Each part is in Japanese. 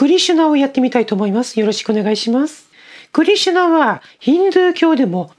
クリシュナをやってみたいと思います。よろしくお願いします。クリシュナはヒンドゥー教でも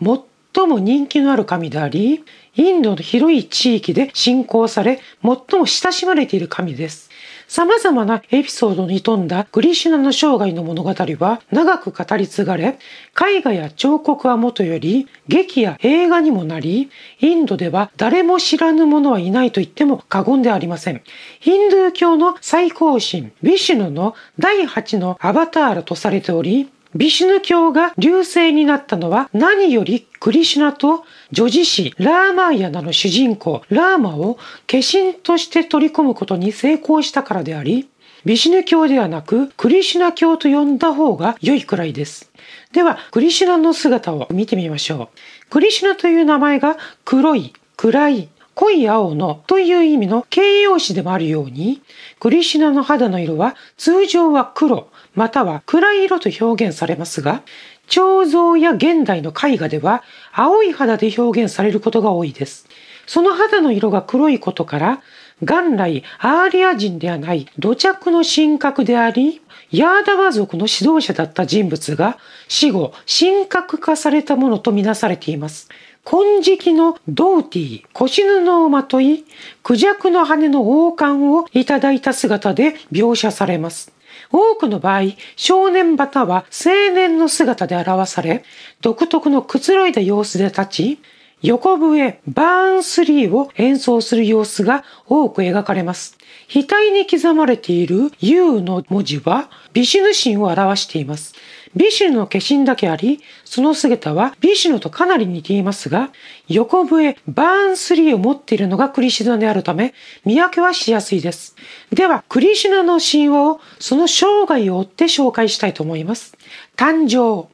最も人気のある神であり、インドの広い地域で信仰され、最も親しまれている神です。様々なエピソードに富んだグリシュナの生涯の物語は長く語り継がれ、絵画や彫刻はもとより、劇や映画にもなり、インドでは誰も知らぬ者はいないと言っても過言ではありません。ヒンドゥー教の最高神、ヴィシュヌの第8のアバターラとされており、ビシュヌ教が流星になったのは何よりクリシュナと女子師ラーマーヤナの主人公ラーマを化身として取り込むことに成功したからであり、ビシュヌ教ではなくクリシュナ教と呼んだ方が良いくらいです。では、クリシュナの姿を見てみましょう。クリシュナという名前が黒い、暗い、濃い青のという意味の形容詞でもあるように、クリシュナの肌の色は通常は黒、または暗い色と表現されますが、彫像や現代の絵画では青い肌で表現されることが多いです。その肌の色が黒いことから、元来アーリア人ではない土着の神格であり、ヤーダワ族の指導者だった人物が死後、神格化されたものとみなされています。金色のドーティー、腰布をまとい、クジャクの羽の王冠をいただいた姿で描写されます。多くの場合、少年または青年の姿で表され、独特のくつろいだ様子で立ち、横笛バーンスリーを演奏する様子が多く描かれます。額に刻まれている U の文字は、ビシヌ神を表しています。ビシュの化身だけあり、その姿はビシュとかなり似ていますが、横笛バーンスリーを持っているのがクリシュナであるため、見分けはしやすいです。では、クリシュナの神話をその生涯を追って紹介したいと思います。誕生。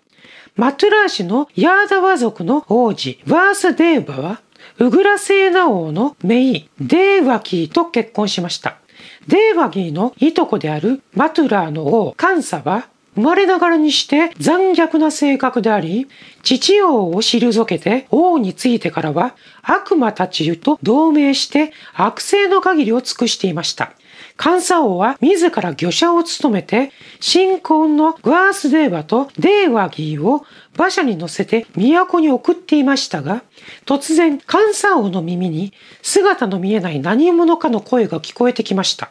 マトゥラー氏のヤーダワ族の王子、ワースデーバは、ウグラセーナ王のメイ、デーワキーと結婚しました。デーワギーのいとこであるマトゥラーの王、カンサは、生まれながらにして残虐な性格であり、父王を退けて王についてからは悪魔たちと同盟して悪性の限りを尽くしていました。監査王は自ら御者を務めて、新婚のグアースデーバとデーワギーを馬車に乗せて都に送っていましたが、突然、監査王の耳に姿の見えない何者かの声が聞こえてきました。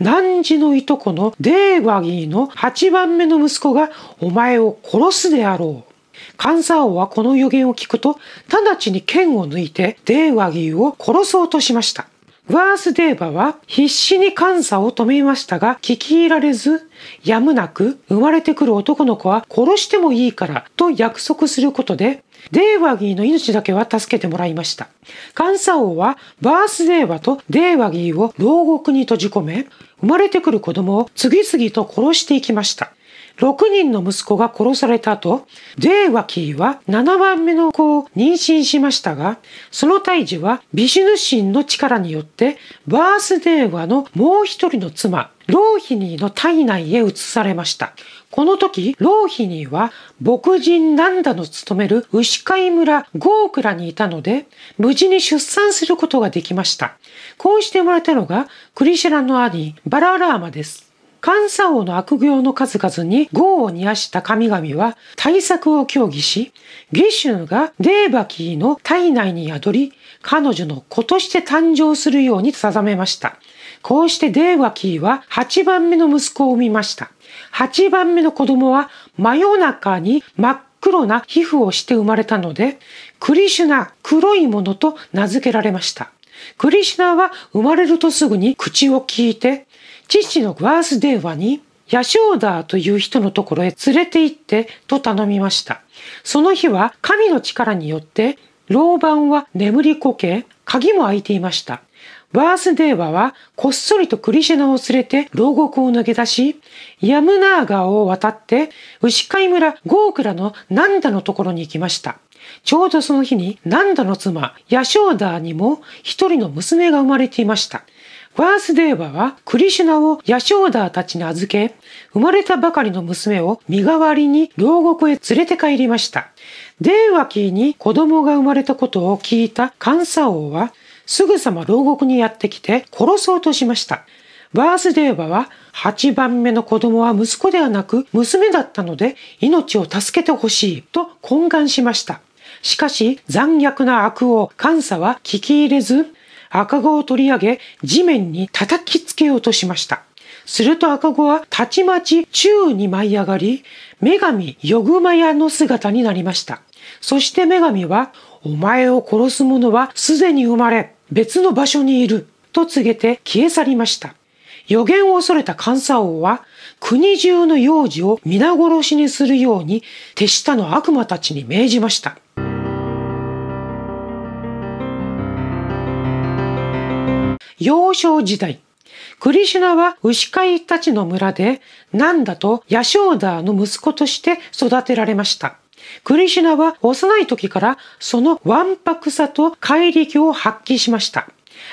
南寺のいとこのデーバギーの8番目の息子がお前を殺すであろう。カンサー王はこの予言を聞くと、直ちに剣を抜いてデーバギーを殺そうとしました。ワースデーバは必死に監査を止めましたが聞き入られず、やむなく生まれてくる男の子は殺してもいいからと約束することでデーワギーの命だけは助けてもらいました。監査王はバースデーワとデーワギーを牢獄に閉じ込め、生まれてくる子供を次々と殺していきました。6人の息子が殺された後、デーワキーは7番目の子を妊娠しましたが、その胎児はビシュヌ神の力によって、バースデーワのもう一人の妻、ローヒニーの体内へ移されました。この時、老妃には牧人なんだの務める牛飼い村ゴークラにいたので、無事に出産することができました。こうして生まれたのが、クリシェラの兄、バララーマです。監査王の悪行の数々に業を煮やした神々は対策を協議し、ゲシュがデーバキーの体内に宿り、彼女の子として誕生するように定めました。こうしてデーバキーは8番目の息子を産みました。8番目の子供は真夜中に真っ黒な皮膚をして生まれたので、クリシュナ、黒いものと名付けられました。クリシュナは生まれるとすぐに口を聞いて、父のワースデーワに、ヤショーダーという人のところへ連れて行ってと頼みました。その日は神の力によって、老板は眠りこけ、鍵も開いていました。バースデーバはこっそりとクリシェナを連れて牢獄を抜け出し、ヤムナー川を渡って牛飼い村ゴークラのナンダのところに行きました。ちょうどその日にナンダの妻ヤショーダーにも一人の娘が生まれていました。バースデーバはクリシュナをヤショーダーたちに預け、生まれたばかりの娘を身代わりに牢獄へ連れて帰りました。デーワキーに子供が生まれたことを聞いたカンサ王は、すぐさま牢獄にやってきて殺そうとしました。バースデーバは8番目の子供は息子ではなく娘だったので命を助けてほしいと懇願しました。しかし残虐な悪王監査は聞き入れず赤子を取り上げ地面に叩きつけようとしました。すると赤子はたちまち宙に舞い上がり、女神ヨグマヤの姿になりました。そして女神は、お前を殺す者はすでに生まれ、別の場所にいると告げて消え去りました。予言を恐れた監査王は国中の幼児を皆殺しにするように手下の悪魔たちに命じました。幼少時代、クリシュナは牛飼いたちの村で、なんだとヤショーダーの息子として育てられました。クリシュナは幼い時からそのわんぱくさと怪力を発揮しました。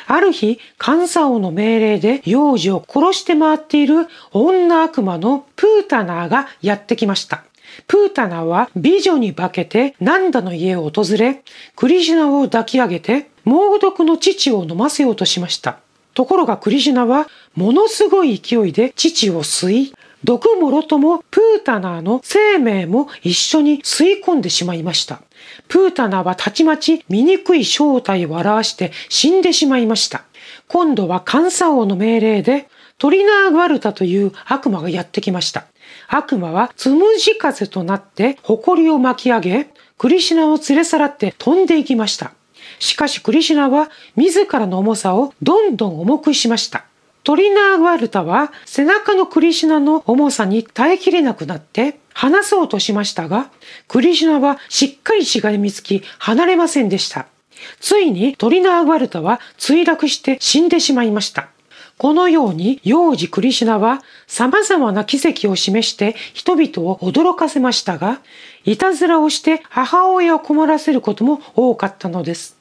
ある日、カンサオの命令で幼児を殺して回っている女悪魔のプータナーがやってきました。プータナは美女に化けてナンダの家を訪れ、クリシュナを抱き上げて猛毒の乳を飲ませようとしました。ところがクリシュナはものすごい勢いで乳を吸い、毒もろともプータナーの生命も一緒に吸い込んでしまいました。プータナはたちまち醜い正体を表して死んでしまいました。今度は監査王の命令でトリナー・グルタという悪魔がやってきました。悪魔はつむじ風となってりを巻き上げ、クリシナを連れ去らって飛んでいきました。しかしクリシナは自らの重さをどんどん重くしました。トリナー・グワルタは背中のクリシュナの重さに耐えきれなくなって離そうとしましたが、クリシュナはしっかりしがみつき離れませんでした。ついにトリナー・グワルタは墜落して死んでしまいました。このように幼児クリシュナは様々な奇跡を示して人々を驚かせましたが、いたずらをして母親を困らせることも多かったのです。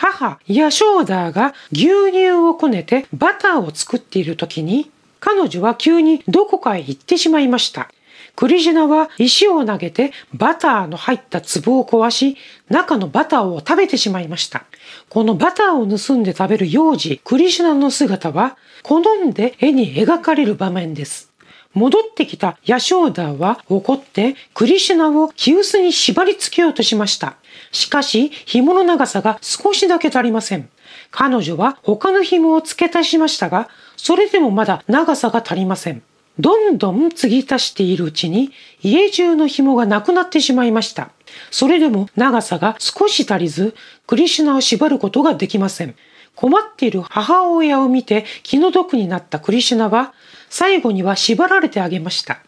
母ヤショーダーが牛乳をこねてバターを作っている時に彼女は急にどこかへ行ってしまいました。クリジナは石を投げてバターの入った壺を壊し、中のバターを食べてしまいました。このバターを盗んで食べる幼児、クリジナの姿は、好んで絵に描かれる場面です。戻ってきたヤショーダーは怒ってクリシュナを木臼に縛り付けようとしました。しかし、紐の長さが少しだけ足りません。彼女は他の紐を付け足しましたが、それでもまだ長さが足りません。どんどん継ぎ足しているうちに家中の紐がなくなってしまいました。それでも長さが少し足りず、クリシュナを縛ることができません。困っている母親を見て気の毒になったクリシュナは、最後には縛られてあげました。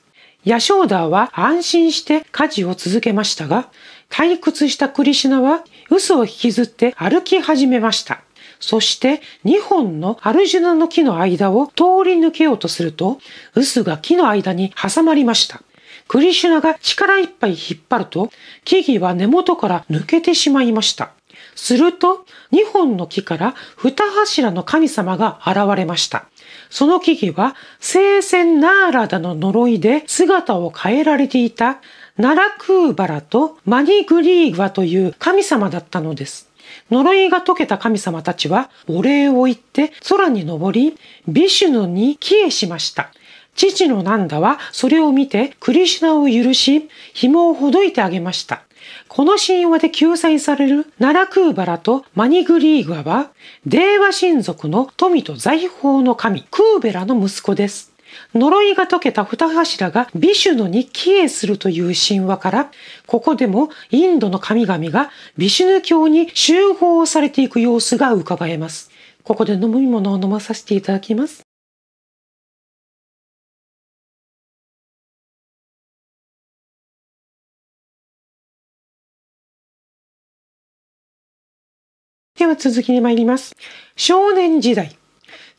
ヤショーダーは安心して家事を続けましたが、退屈したクリシナは嘘を引きずって歩き始めました。そして2本のアルジュナの木の間を通り抜けようとすると、薄が木の間に挟まりました。クリシュナが力いっぱい引っ張ると、木々は根元から抜けてしまいました。すると、2本の木から二柱の神様が現れました。その木々は、聖戦ナーラダの呪いで姿を変えられていた、ナラクーバラとマニグリーグワという神様だったのです。呪いが解けた神様たちは、お礼を言って空に登り、ビシュヌに帰依しました。父のナンダはそれを見てクリシュナを許し、紐をほどいてあげました。この神話で救済されるナラクーバラとマニグリーガは、デーワ神族の富と財宝の神、クーベラの息子です。呪いが解けた二柱がビシュノに帰依するという神話から、ここでもインドの神々がビシュヌ教に集合されていく様子が伺えます。ここで飲み物を飲まさせていただきます。は続きに参ります。少年時代。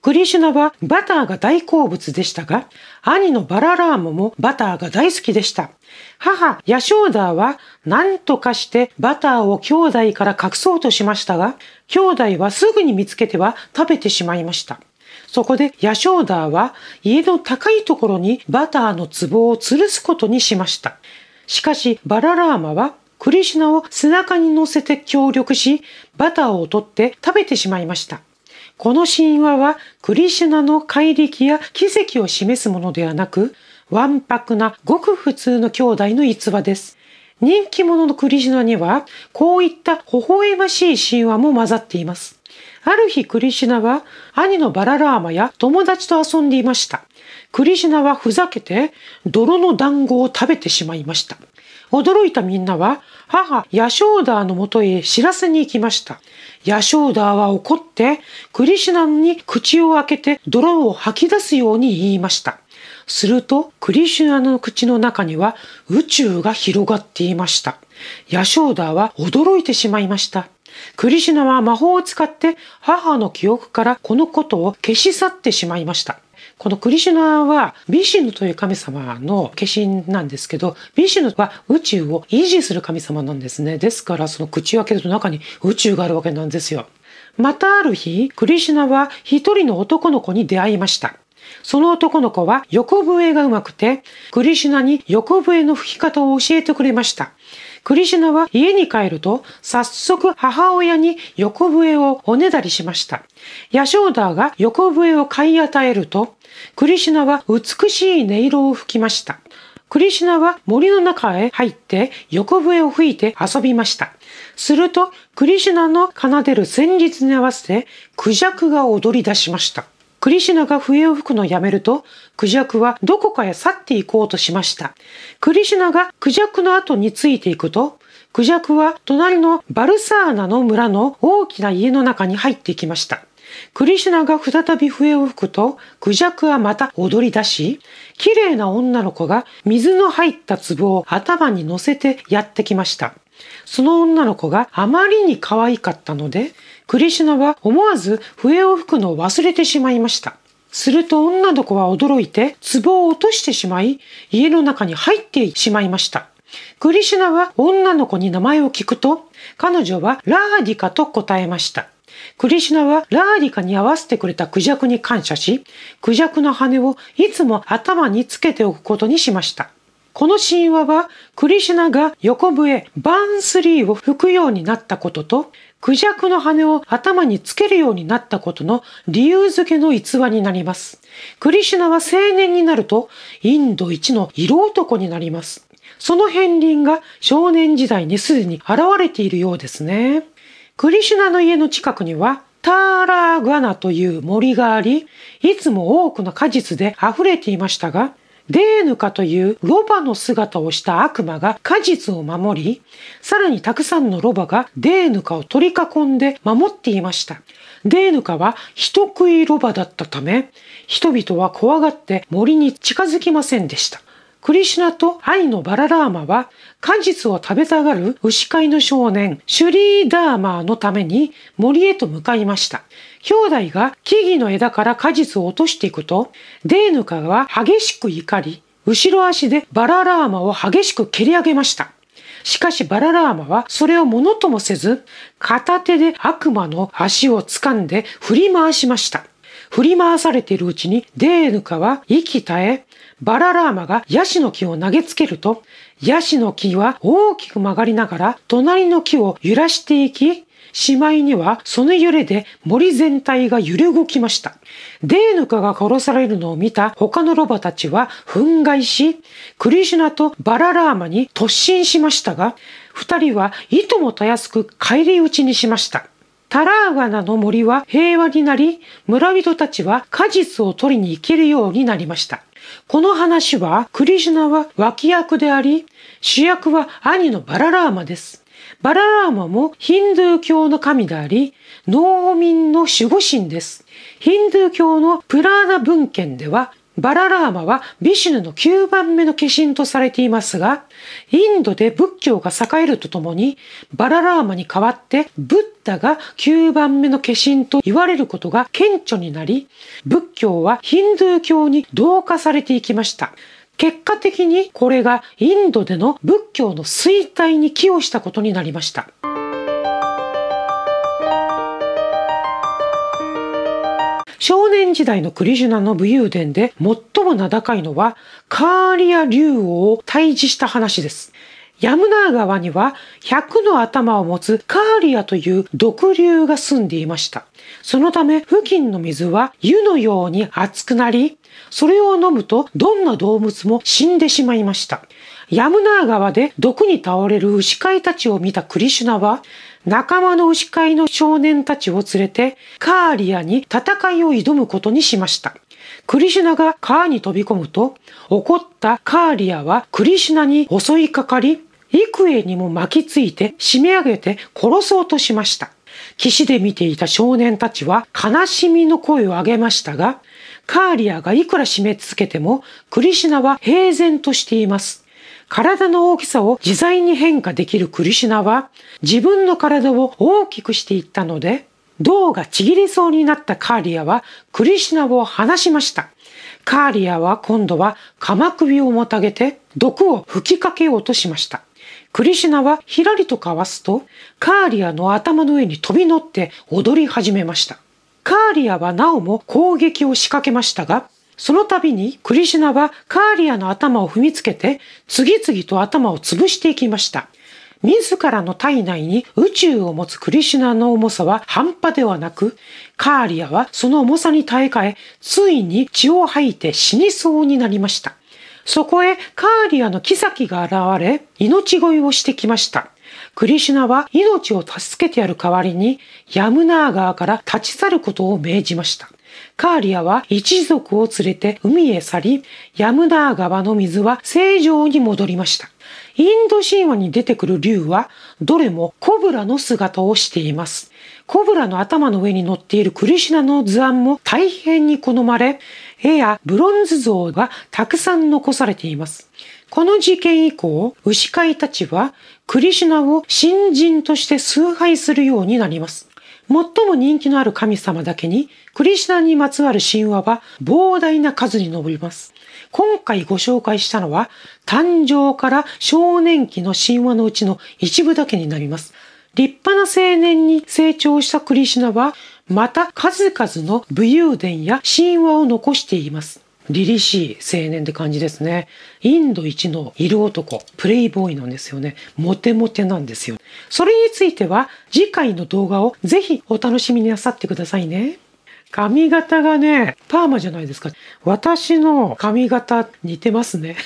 クリシュナはバターが大好物でしたが、兄のバララーマもバターが大好きでした。母、ヤショーダーは何とかしてバターを兄弟から隠そうとしましたが、兄弟はすぐに見つけては食べてしまいました。そこでヤショーダーは家の高いところにバターの壺を吊るすことにしました。しかしバララーマはクリシュナを背中に乗せて協力し、バターを取って食べてしまいました。この神話はクリシュナの怪力や奇跡を示すものではなく、わんぱくなごく普通の兄弟の逸話です。人気者のクリシュナには、こういった微笑ましい神話も混ざっています。ある日クリシュナは兄のバララーマや友達と遊んでいました。クリシュナはふざけて泥の団子を食べてしまいました。驚いたみんなは、母、ヤショーダーのもとへ知らせに行きました。ヤショーダーは怒って、クリシュナに口を開けて泥を吐き出すように言いました。すると、クリシュナの口の中には宇宙が広がっていました。ヤショーダーは驚いてしまいました。クリシュナは魔法を使って母の記憶からこのことを消し去ってしまいました。このクリシュナは、ビシヌという神様の化身なんですけど、ビシヌは宇宙を維持する神様なんですね。ですから、その口を開けると中に宇宙があるわけなんですよ。またある日、クリシュナは一人の男の子に出会いました。その男の子は横笛がうまくて、クリシュナに横笛の吹き方を教えてくれました。クリシュナは家に帰ると、早速母親に横笛をおねだりしました。ヤショーダーが横笛を買い与えると、クリシュナは美しい音色を吹きました。クリシュナは森の中へ入って横笛を吹いて遊びました。すると、クリシュナの奏でる旋律に合わせて、クジャクが踊り出しました。クリシュナが笛を吹くのをやめると、クジャクはどこかへ去っていこうとしました。クリシュナがクジャクの後についていくと、クジャクは隣のバルサーナの村の大きな家の中に入っていきました。クリシュナが再び笛を吹くと、クジャクはまた踊り出し、綺麗な女の子が水の入った壺を頭に乗せてやってきました。その女の子があまりに可愛かったので、クリシュナは思わず笛を吹くのを忘れてしまいました。すると女の子は驚いて、壺を落としてしまい、家の中に入ってしまいました。クリシュナは女の子に名前を聞くと、彼女はラーディカと答えました。クリシュナはラーディカに合わせてくれたクジャクに感謝し、クジャクの羽をいつも頭につけておくことにしました。この神話はクリシュナが横笛バーンスリーを吹くようになったことと、クジャクの羽を頭につけるようになったことの理由付けの逸話になります。クリシュナは青年になると、インド一の色男になります。その片鱗が少年時代にすでに現れているようですね。クリシュナの家の近くには、ターラーガナという森があり、いつも多くの果実で溢れていましたが、デーヌカというロバの姿をした悪魔が果実を守り、さらにたくさんのロバがデーヌカを取り囲んで守っていました。デーヌカは人食いロバだったため、人々は怖がって森に近づきませんでした。クリシュナと愛のバララーマは果実を食べたがる牛飼いの少年シュリーダーマーのために森へと向かいました。兄弟が木々の枝から果実を落としていくとデーヌカは激しく怒り後ろ足でバララーマを激しく蹴り上げました。しかしバララーマはそれをものともせず、片手で悪魔の足を掴んで振り回しました。振り回されているうちにデーヌカは息絶え、バララーマがヤシの木を投げつけると、ヤシの木は大きく曲がりながら隣の木を揺らしていき、しまいにはその揺れで森全体が揺れ動きました。デーヌカが殺されるのを見た他のロバたちは憤慨し、クリシュナとバララーマに突進しましたが、二人はいともたやすく返り討ちにしました。タラーガナの森は平和になり、村人たちは果実を取りに行けるようになりました。この話は、クリシュナは脇役であり、主役は兄のバララーマです。バララーマもヒンドゥー教の神であり、農民の守護神です。ヒンドゥー教のプラーナ文献では、バララーマはビシュヌの9番目の化身とされていますが、インドで仏教が栄えるとともに、バララーマに代わってブッダが9番目の化身と言われることが顕著になり、仏教はヒンドゥー教に同化されていきました。結果的にこれがインドでの仏教の衰退に寄与したことになりました。少年時代のクリジュナの武勇伝で最も名高いのはカーリア竜王を退治した話です。ヤムナー川には100の頭を持つカーリアという毒竜が住んでいました。そのため付近の水は湯のように熱くなり、それを飲むとどんな動物も死んでしまいました。ヤムナー川で毒に倒れる牛飼いたちを見たクリシュナは、仲間の牛飼いの少年たちを連れて、カーリアに戦いを挑むことにしました。クリシュナが川に飛び込むと、怒ったカーリアはクリシュナに襲いかかり、幾重にも巻きついて締め上げて殺そうとしました。岸で見ていた少年たちは悲しみの声を上げましたが、カーリアがいくら締め続けても、クリシュナは平然としています。体の大きさを自在に変化できるクリシュナは自分の体を大きくしていったので、銅がちぎれそうになったカーリアはクリシュナを離しました。カーリアは今度は鎌首をもたげて毒を吹きかけようとしました。クリシュナはひらりとかわすと、カーリアの頭の上に飛び乗って踊り始めました。カーリアはなおも攻撃を仕掛けましたが、その度にクリシュナはカーリアの頭を踏みつけて次々と頭を潰していきました。自らの体内に宇宙を持つクリシュナの重さは半端ではなく、カーリアはその重さに耐え替え、ついに血を吐いて死にそうになりました。そこへカーリアの妃が現れ、命乞いをしてきました。クリシュナは命を助けてやる代わりに、ヤムナー川から立ち去ることを命じました。カーリアは一族を連れて海へ去り、ヤムナー川の水は正常に戻りました。インド神話に出てくる竜は、どれもコブラの姿をしています。コブラの頭の上に乗っているクリシナの図案も大変に好まれ、絵やブロンズ像がたくさん残されています。この事件以降、牛飼いたちはクリシュナを新人として崇拝するようになります。最も人気のある神様だけに、クリシュナにまつわる神話は膨大な数に上ります。今回ご紹介したのは、誕生から少年期の神話のうちの一部だけになります。立派な青年に成長したクリシュナは、また数々の武勇伝や神話を残しています。凛々しい青年って感じですね。インド一の色男、プレイボーイなんですよね。モテモテなんですよ。それについては次回の動画をぜひお楽しみになさってくださいね。髪型がね、パーマじゃないですか。私の髪型似てますね。